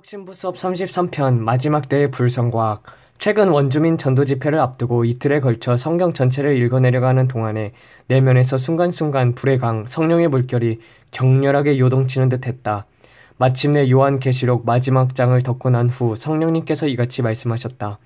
복국 신부 수업 33편 마지막 대의 불성과학 최근 원주민 전도 집회를 앞두고 이틀에 걸쳐 성경 전체를 읽어내려가는 동안에 내면에서 순간순간 불의 강, 성령의 물결이 격렬하게 요동치는 듯했다. 마침내 요한 계시록 마지막 장을 덮고 난 후 성령님께서 이같이 말씀하셨다.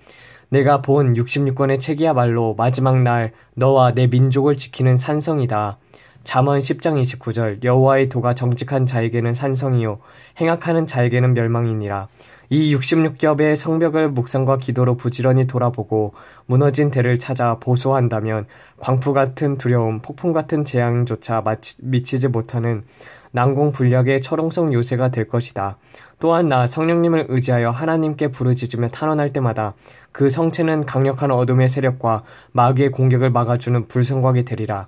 내가 본 66권의 책이야말로 마지막 날 너와 내 민족을 지키는 산성이다. 잠언 10장 29절 여호와의 도가 정직한 자에게는 산성이요 행악하는 자에게는 멸망이니라. 이 66겹의 성벽을 묵상과 기도로 부지런히 돌아보고 무너진 대를 찾아 보수한다면 광풍 같은 두려움, 폭풍 같은 재앙조차 마치, 미치지 못하는 난공불력의 철옹성 요새가 될 것이다. 또한 나 성령님을 의지하여 하나님께 부르짖으며 탄원할 때마다 그 성체는 강력한 어둠의 세력과 마귀의 공격을 막아주는 불성곽이 되리라.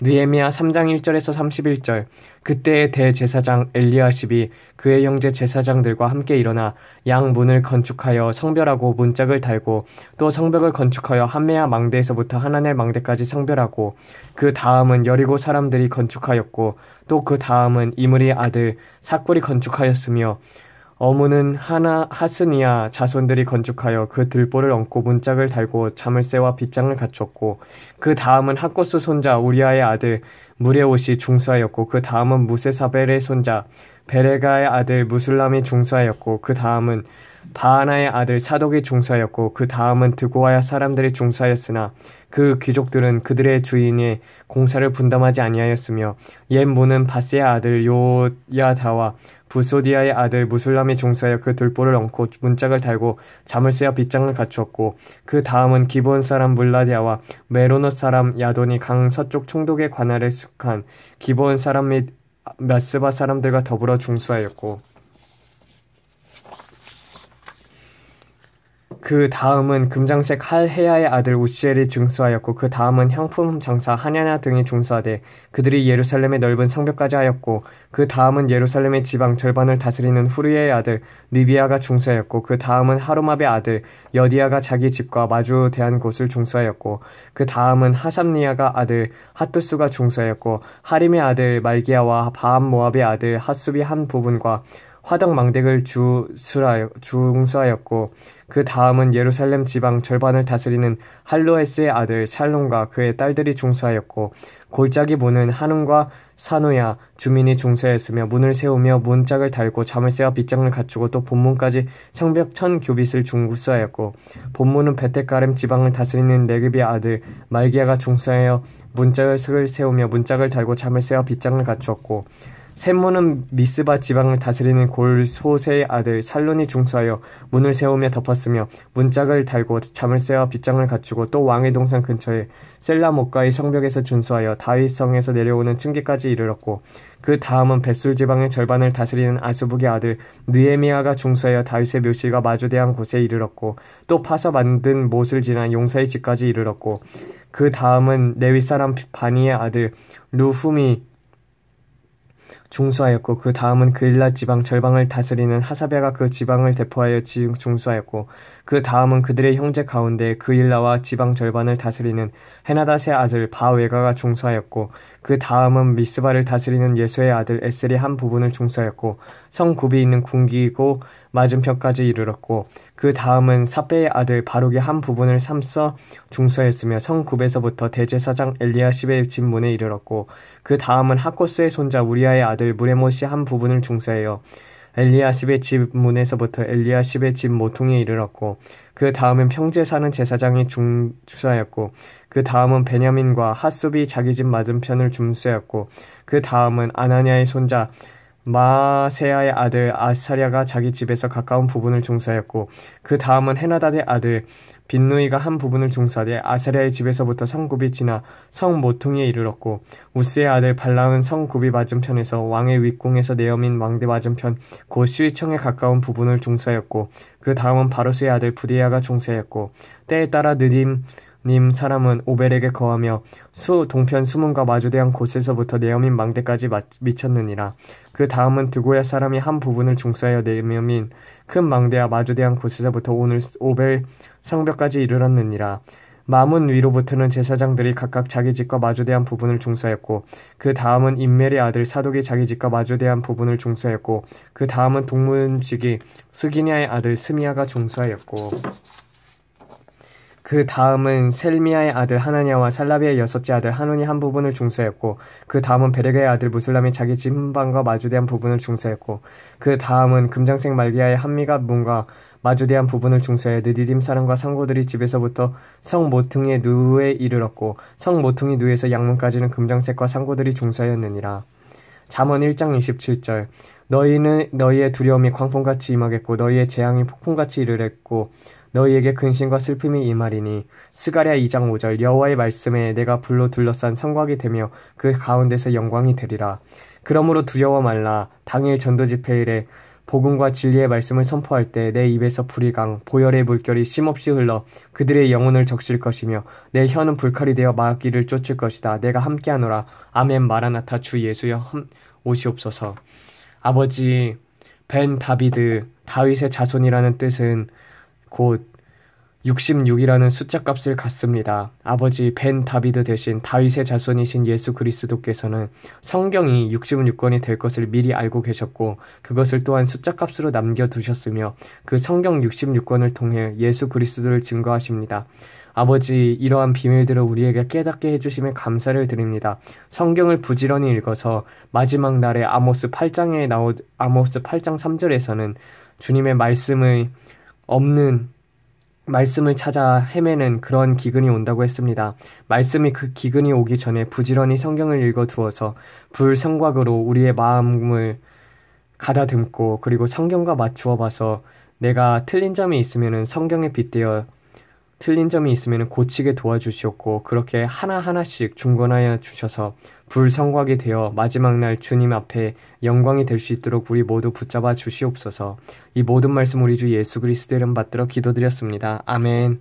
느에미야 3장 1절에서 31절 그때의 대제사장 엘리아십이 그의 형제 제사장들과 함께 일어나 양 문을 건축하여 성별하고 문짝을 달고 또 성벽을 건축하여 한메아 망대에서부터 하나넬 망대까지 성별하고 그 다음은 여리고 사람들이 건축하였고 또 그 다음은 이므리 아들 사꾸리 건축하였으며 어무는 하나 하스니아 자손들이 건축하여 그 들보를 얹고 문짝을 달고 자물쇠와 빗장을 갖췄고 그 다음은 하코스 손자 우리아의 아들 무레옷이 중수하였고 그 다음은 무세사벨의 손자 베레가의 아들 무슬람이 중수하였고 그 다음은 바하나의 아들 사독이 중사였고 그 다음은 드고아야 사람들이 중사였으나 그 귀족들은 그들의 주인의 공사를 분담하지 아니하였으며 옛보는 바스의 아들 요야다와 부소디아의 아들 무술람이 중사여 그돌보를 얹고 문짝을 달고 잠을 쐬어 빗장을 갖추었고 그 다음은 기본 사람 물라디아와 메로노 사람 야돈이 강 서쪽 총독의 관할에 속한 기본 사람 및 마스바 사람들과 더불어 중수하였고 그 다음은 금장색 할헤야의 아들 우시엘이 중수하였고 그 다음은 향품 장사 하냐냐 등이 중수하되 그들이 예루살렘의 넓은 성벽까지 하였고 그 다음은 예루살렘의 지방 절반을 다스리는 후르의 아들 리비아가 중수하였고 그 다음은 하루마의 아들 여디아가 자기 집과 마주 대한 곳을 중수하였고 그 다음은 하삼니아가 아들 하투스가 중수하였고 하림의 아들 말기야와 바암 모압의 아들 하수비 한 부분과 화덕 망대를 주수하여 중수하였고 그 다음은 예루살렘 지방 절반을 다스리는 할로에스의 아들 살롬과 그의 딸들이 중수하였고 골짜기 문은 한운과 산호야 주민이 중세했으며 문을 세우며 문짝을 달고 자물쇠와 빗장을 갖추고 또 본문까지 창벽 천교빗을 중구수하였고 본문은 베테가렘 지방을 다스리는 레그비의 아들 말기야가 중수하여 문짝을 세우며 문짝을 달고 자물쇠와 빗장을 갖추었고 샘모는 미스바 지방을 다스리는 골소세의 아들 살론이 중수하여 문을 세우며 덮었으며 문짝을 달고 잠을 쇠와 빗장을 갖추고 또 왕의 동산 근처에 셀라못가의 성벽에서 준수하여 다윗성에서 내려오는 층기까지 이르렀고 그 다음은 벳술 지방의 절반을 다스리는 아수북의 아들 느에미아가 중수하여 다윗의 묘실과 마주대한 곳에 이르렀고 또 파서 만든 못을 지나 용사의 집까지 이르렀고 그 다음은 레위 사람 바니의 아들 루훔이 중수하였고 그 다음은 그일라 지방 절방을 다스리는 하사베가 그 지방을 대포하여 지 중수하였고 그 다음은 그들의 형제 가운데 그일라와 지방 절반을 다스리는 헤나닷의 아들 바웨가가 중수하였고 그 다음은 미스바를 다스리는 예수의 아들 에셀이 한 부분을 중수하였고 성 굽이 있는 궁기이고 맞은편까지 이르렀고 그 다음은 사베의 아들 바룩의 한 부분을 삼서 중서했으며 성굽에서부터 대제사장 엘리아십의 집문에 이르렀고 그 다음은 하코스의 손자 우리아의 아들 무레모시한 부분을 중서하여 엘리아십의집 문에서부터 엘리아십의집 모퉁이에 이르렀고 그 다음은 평지에 사는 제사장이 중수하였고 그 다음은 베냐민과 하숲이 자기 집 맞은편을 중수하였고 그 다음은 아나냐의 손자 마세아의 아들 아사랴가 자기 집에서 가까운 부분을 종사했고 그 다음은 헤나다의 아들 빈누이가 한 부분을 종사하되 아사랴의 집에서부터 성굽이 지나 성 모퉁이에 이르렀고 우스의 아들 발라은 성굽이 맞은편에서 왕의 윗궁에서 내어민 왕대 맞은편 곧 시위청에 가까운 부분을 종사했고 그 다음은 바로스의 아들 부디야가 종사했고 때에 따라 느딤 님 사람은 오벨에게 거하며 수 동편 수문과 마주대한 곳에서부터 네어민 망대까지 마, 미쳤느니라. 그 다음은 드고야 사람이 한 부분을 중수하여 네어민 큰 망대와 마주대한 곳에서부터 오늘 오벨 성벽까지 이르렀느니라. 마문 위로부터는 제사장들이 각각 자기 집과 마주대한 부분을 중수하였고 그 다음은 인멜의 아들 사독이 자기 집과 마주대한 부분을 중수하였고 그 다음은 동문직이 스기냐의 아들 스미야가 중수하였고 그 다음은 셀미야의 아들 하나냐와 살라비의 여섯째 아들 하눈이 한 부분을 중서했고 그 다음은 베르게의 아들 무슬람이 자기 집 한방과 마주대한 부분을 중서했고 그 다음은 금장색 말기야의 한미가 문과 마주대한 부분을 중서해 느디딤 사람과 상고들이 집에서부터 성 모퉁이의 누에 이르렀고 성 모퉁이 누에서 양문까지는 금장색과 상고들이 중서하였느니라 잠언 1장 27절 너희는 너희의 두려움이 광풍같이 임하겠고 너희의 재앙이 폭풍같이 이르랬고 너희에게 근심과 슬픔이 임하리니 스가랴 2장 5절 여호와의 말씀에 내가 불로 둘러싼 성곽이 되며 그 가운데서 영광이 되리라 그러므로 두려워 말라 당일 전도 집회일에 복음과 진리의 말씀을 선포할 때 내 입에서 불이 강 보혈의 물결이 쉼없이 흘러 그들의 영혼을 적실 것이며 내 혀는 불칼이 되어 마귀를 쫓을 것이다 내가 함께하노라 아멘 마라나타 주 예수여 오시옵소서 아버지 벤 다비드 다윗의 자손이라는 뜻은 곧 66이라는 숫자 값을 갖습니다. 아버지 벤 다비드 대신 다윗의 자손이신 예수 그리스도께서는 성경이 66권이 될 것을 미리 알고 계셨고 그것을 또한 숫자 값으로 남겨 두셨으며 그 성경 66권을 통해 예수 그리스도를 증거하십니다. 아버지, 이러한 비밀들을 우리에게 깨닫게 해주심에 감사를 드립니다. 성경을 부지런히 읽어서 마지막 날에 아모스 8장에 나오, 아모스 8장 3절에서는 주님의 말씀을 없는 말씀을 찾아 헤매는 그런 기근이 온다고 했습니다. 말씀이 그 기근이 오기 전에 부지런히 성경을 읽어 두어서 불성곽으로 우리의 마음을 가다듬고 그리고 성경과 맞추어 봐서 내가 틀린 점이 있으면 성경에 빗대어 틀린 점이 있으면 고치게 도와주시었고 그렇게 하나하나씩 중건하여 주셔서 불성곽이 되어 마지막 날 주님 앞에 영광이 될 수 있도록 우리 모두 붙잡아 주시옵소서. 이 모든 말씀 우리 주 예수 그리스도 이름 받들어 기도드렸습니다. 아멘.